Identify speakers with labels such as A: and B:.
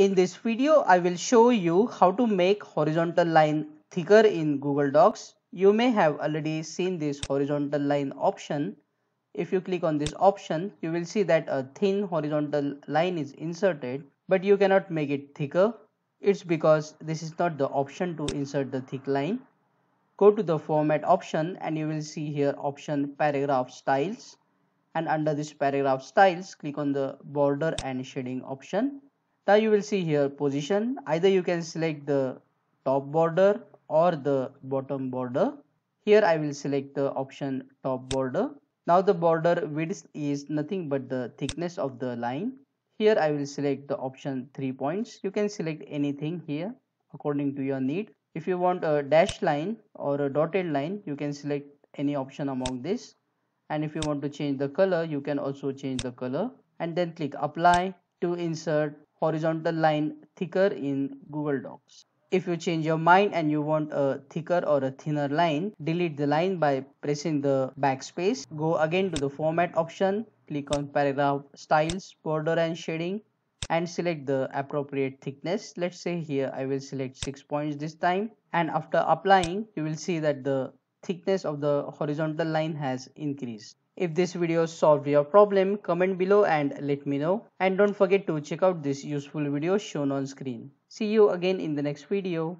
A: In this video, I will show you how to make horizontal line thicker in Google Docs. You may have already seen this horizontal line option. If you click on this option, you will see that a thin horizontal line is inserted, but you cannot make it thicker. It's because this is not the option to insert the thick line. Go to the format option and you will see here option paragraph styles and under this paragraph styles click on the border and shading option now you will see here position either you can select the top border or the bottom border here I will select the option top border now the border width is nothing but the thickness of the line here I will select the option three points you can select anything here according to your need if you want a dashed line or a dotted line you can select any option among this and if you want to change the color you can also change the color and then click apply to insert horizontal line thicker in Google Docs. If you change your mind and you want a thicker or a thinner line, delete the line by pressing the backspace. Go again to the format option, click on paragraph styles, border and shading and select the appropriate thickness. Let's say here I will select 6 points this time and after applying you will see that the thickness of the horizontal line has increased. If this video solved your problem, comment below and let me know. And don't forget to check out this useful video shown on screen. See you again in the next video.